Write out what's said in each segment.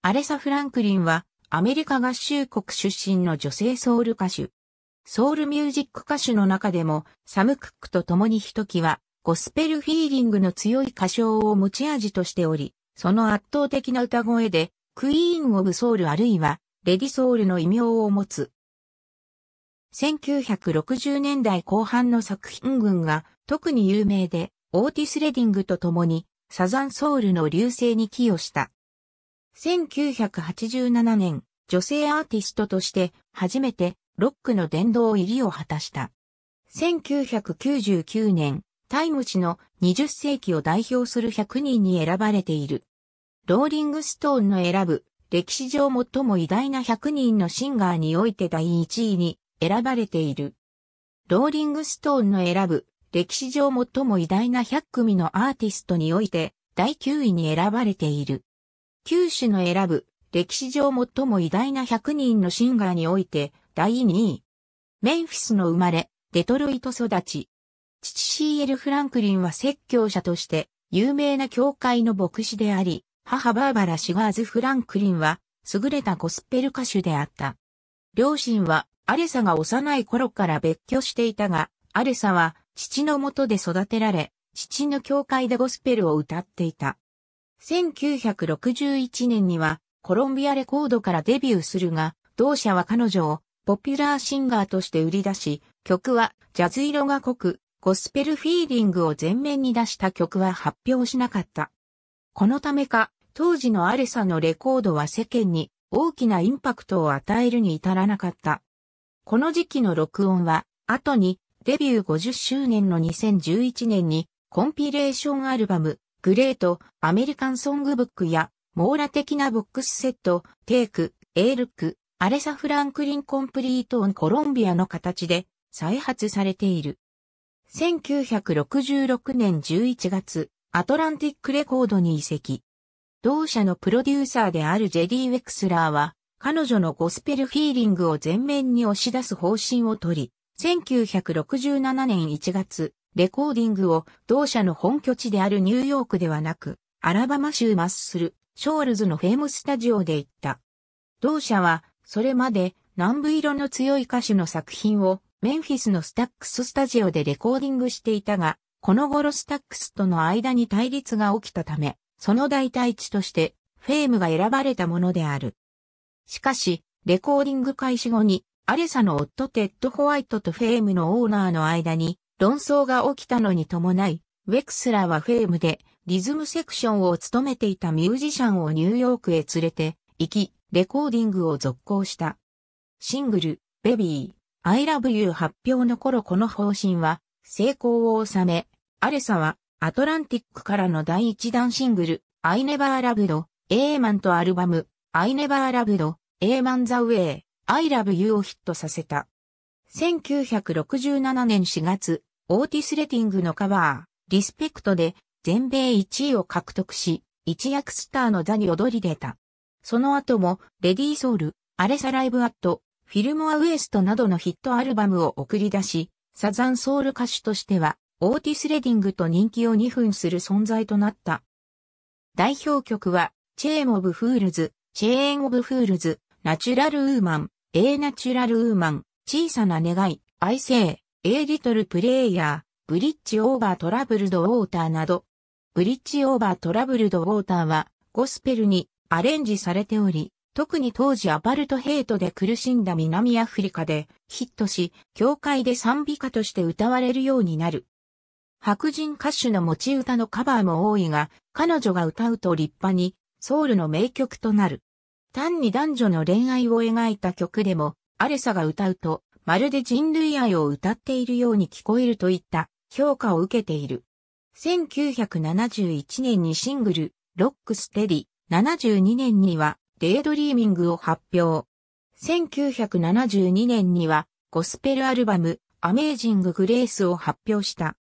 アレサ・フランクリンは、アメリカ合衆国出身の女性ソウル歌手。ソウルミュージック歌手の中でも、サム・クックと共にひときわ、ゴスペルフィーリングの強い歌唱を持ち味としており、その圧倒的な歌声で、クイーン・オブ・ソウルあるいは、レディ・ソウルの異名を持つ。1960年代後半の作品群が特に有名で、オーティス・レディングと共に、サザンソウルの流星に寄与した。1987年、女性アーティストとして初めてロックの殿堂入りを果たした。1999年、タイム誌の20世紀を代表する100人に選ばれている。ローリングストーンの選ぶ歴史上最も偉大な100人のシンガーにおいて第1位に選ばれている。ローリングストーンの選ぶ歴史上最も偉大な100組のアーティストにおいて第9位に選ばれている。九種の選ぶ、歴史上最も偉大な100人のシンガーにおいて、第2位。メンフィスの生まれ、デトロイト育ち。父 C.L. フランクリンは説教者として、有名な教会の牧師であり、母バーバラ・シガーズ・フランクリンは、優れたゴスペル歌手であった。両親は、アレサが幼い頃から別居していたが、アレサは、父のもとで育てられ、父の教会でゴスペルを歌っていた。1961年にはコロンビアレコードからデビューするが、同社は彼女をポピュラーシンガーとして売り出し、曲はジャズ色が濃く、ゴスペルフィーリングを前面に出した曲は発表しなかった。このためか、当時のアレサのレコードは世間に大きなインパクトを与えるに至らなかった。この時期の録音は、後にデビュー50周年の2011年にコンピレーションアルバムグレート、アメリカンソングブックや、網羅的なボックスセット、テイク、エールク、アレサ・フランクリン・コンプリート・オン・コロンビアの形で再発されている。1966年11月、アトランティックレコードに移籍。同社のプロデューサーであるジェディ・ウェクスラーは、彼女のゴスペルフィーリングを前面に押し出す方針をとり、1967年1月、レコーディングを同社の本拠地であるニューヨークではなく、アラバマ州マッスル、ショールズのフェームスタジオで行った。同社は、それまで南部色の強い歌手の作品をメンフィスのスタックススタジオでレコーディングしていたが、この頃スタックスとの間に対立が起きたため、その代替地としてフェームが選ばれたものである。しかし、レコーディング開始後に、アレサの夫テッド・ホワイトとフェームのオーナーの間に論争が起きたのに伴い、ウェクスラーはフェームでリズムセクションを務めていたミュージシャンをニューヨークへ連れて行き、レコーディングを続行した。シングル、ベビー、I Love You 発表の頃この方針は成功を収め、アレサはアトランティックからの第一弾シングル I Never Loved ンとアルバム I Never Loved ンザウェ The Way I をヒットさせた。1967年4月、オーティス・レティングのカバー、リスペクトで全米1位を獲得し、一躍スターの座に躍り出た。その後も、レディー・ソウル、アレサ・ライブ・アット、フィルモア・ウエストなどのヒットアルバムを送り出し、サザンソウル歌手としては、オーティス・レディングと人気を2分する存在となった。代表曲は、チェーン・オブ・フールズ、チェーン・オブ・フールズ、ナチュラル・ウーマン、エー・ナチュラル・ウーマン、小さな願い、愛生、A Little Player、ブリッジオーバートラブルドウォーターなど、ブリッジオーバートラブルドウォーターはゴスペルにアレンジされており、特に当時アパルトヘイトで苦しんだ南アフリカでヒットし、教会で賛美歌として歌われるようになる。白人歌手の持ち歌のカバーも多いが、彼女が歌うと立派にソウルの名曲となる。単に男女の恋愛を描いた曲でも、アレサが歌うとまるで人類愛を歌っているように聞こえるといった評価を受けている。1971年にシングル、ロックステディ、72年には、デイドリーミングを発表。1972年には、ゴスペルアルバム、アメージング・グレースを発表した。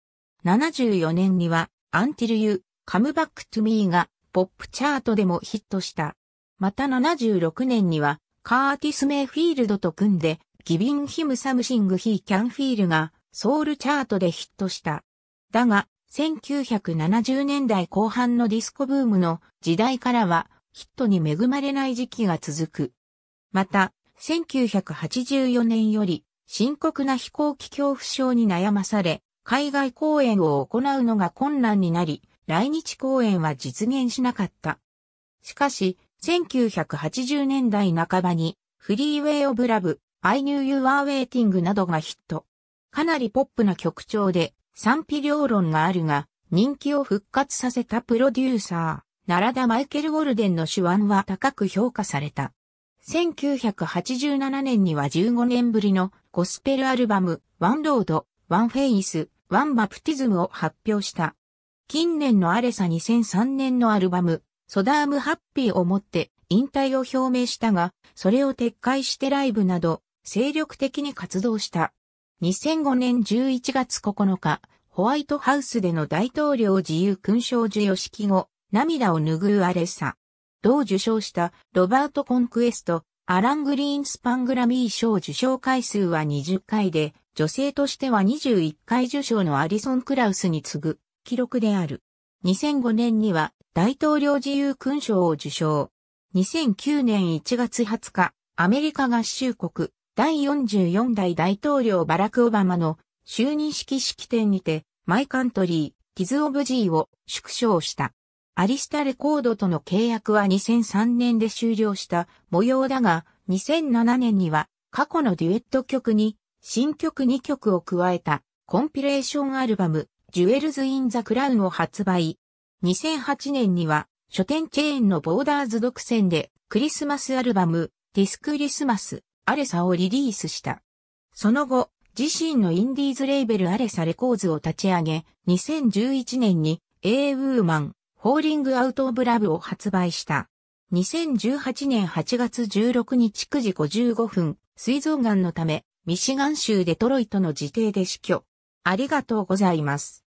74年には、アンティル・ユー、カムバック・トゥ・ミーが、ポップチャートでもヒットした。また76年には、カーティス・メイフィールドと組んで、ギビンヒムサムシングヒーキャンフィールがソウルチャートでヒットした。だが、1970年代後半のディスコブームの時代からはヒットに恵まれない時期が続く。また、1984年より深刻な飛行機恐怖症に悩まされ、海外公演を行うのが困難になり、来日公演は実現しなかった。しかし、1980年代半ばに、フリーウェイオブラブ、I knew you were waiting などがヒット。かなりポップな曲調で賛否両論があるが、人気を復活させたプロデューサー、奈良田マイケル・ゴルデンの手腕は高く評価された。1987年には15年ぶりのゴスペルアルバム、ワンロード、ワンフェイス、ワンバプティズムを発表した。近年のアレサ2003年のアルバム、ソダームハッピーをもって引退を表明したが、それを撤回してライブなど精力的に活動した。2005年11月9日、ホワイトハウスでの大統領自由勲章授与式後、涙を拭うアレッサ。同受賞したロバート・コンクエスト、アラン・グリーンスパングラミー賞受賞回数は20回で、女性としては21回受賞のアリソン・クラウスに次ぐ記録である。2005年には大統領自由勲章を受賞。2009年1月20日、アメリカ合衆国第44代大統領バラク・オバマの就任式式典にて、マイカントリー、ティズ・オブ・ジーを縮小した。アリスタレコードとの契約は2003年で終了した模様だが、2007年には過去のデュエット曲に新曲2曲を加えたコンピレーションアルバム、ジュエルズ・イン・ザ・クラウンを発売。2008年には書店チェーンのボーダーズ独占でクリスマスアルバム、ディスクリスマスアレサをリリースした。その後、自身のインディーズレーベルアレサレコーズを立ち上げ、2011年に A ウーマン、ホーリングアウトオブラブを発売した。2018年8月16日9時55分、水臓がのため、ミシガン州デトロイトの自邸で死去。ありがとうございます。